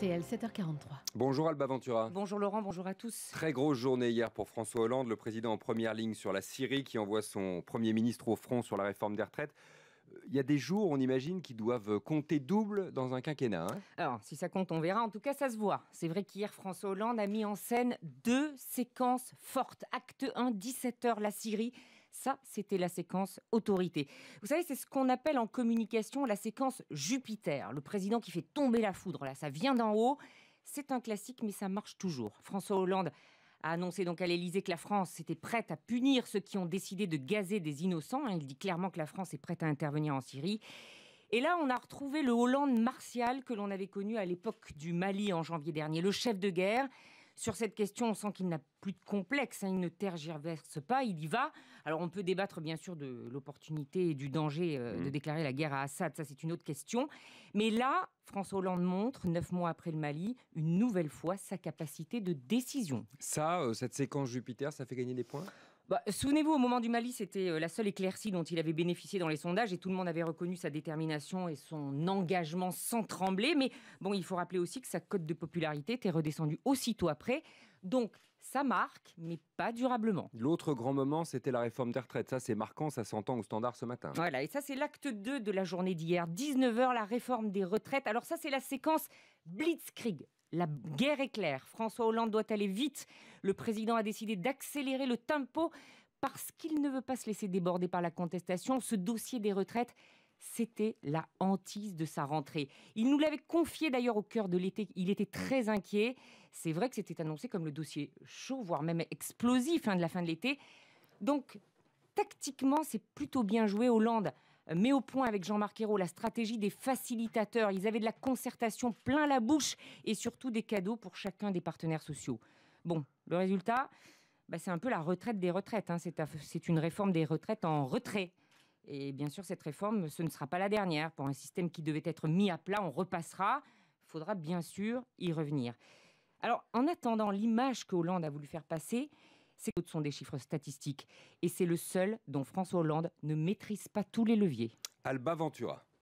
7h43. Bonjour Alba Ventura. Bonjour Laurent, bonjour à tous. Très grosse journée hier pour François Hollande, le président en première ligne sur la Syrie qui envoie son Premier ministre au front sur la réforme des retraites. Euh, il y a des jours, on imagine, qui doivent compter double dans un quinquennat. Hein. Alors, si ça compte, on verra. En tout cas, ça se voit. C'est vrai qu'hier, François Hollande a mis en scène deux séquences fortes. Acte 1, 17h, la Syrie ça, c'était la séquence autorité. Vous savez, c'est ce qu'on appelle en communication la séquence Jupiter, le président qui fait tomber la foudre. Là, ça vient d'en haut. C'est un classique, mais ça marche toujours. François Hollande a annoncé donc à l'Élysée que la France était prête à punir ceux qui ont décidé de gazer des innocents. Il dit clairement que la France est prête à intervenir en Syrie. Et là, on a retrouvé le Hollande martial que l'on avait connu à l'époque du Mali en janvier dernier, le chef de guerre sur cette question, on sent qu'il n'a plus de complexe, hein, il ne tergiverse pas, il y va. Alors on peut débattre bien sûr de l'opportunité et du danger euh, de mm. déclarer la guerre à Assad, ça c'est une autre question. Mais là, François Hollande montre, neuf mois après le Mali, une nouvelle fois sa capacité de décision. Ça, euh, cette séquence Jupiter, ça fait gagner des points bah, souvenez-vous, au moment du Mali, c'était euh, la seule éclaircie dont il avait bénéficié dans les sondages et tout le monde avait reconnu sa détermination et son engagement sans trembler. Mais bon, il faut rappeler aussi que sa cote de popularité était redescendue aussitôt après. Donc, ça marque, mais pas durablement. L'autre grand moment, c'était la réforme des retraites. Ça, c'est marquant, ça s'entend au standard ce matin. Voilà, et ça, c'est l'acte 2 de la journée d'hier. 19h, la réforme des retraites. Alors ça, c'est la séquence Blitzkrieg, la guerre est claire. François Hollande doit aller vite. Le président a décidé d'accélérer le tempo parce qu'il ne veut pas se laisser déborder par la contestation. Ce dossier des retraites, c'était la hantise de sa rentrée. Il nous l'avait confié d'ailleurs au cœur de l'été. Il était très inquiet. C'est vrai que c'était annoncé comme le dossier chaud, voire même explosif hein, de la fin de l'été. Donc, tactiquement, c'est plutôt bien joué Hollande. Euh, met au point avec Jean-Marc Ayrault la stratégie des facilitateurs. Ils avaient de la concertation plein la bouche et surtout des cadeaux pour chacun des partenaires sociaux. Bon, le résultat, bah, c'est un peu la retraite des retraites. Hein. C'est une réforme des retraites en retrait. Et bien sûr, cette réforme, ce ne sera pas la dernière. Pour un système qui devait être mis à plat, on repassera. Il faudra bien sûr y revenir. Alors, en attendant l'image que Hollande a voulu faire passer, ces sont des chiffres statistiques et c'est le seul dont François Hollande ne maîtrise pas tous les leviers. Alba Ventura.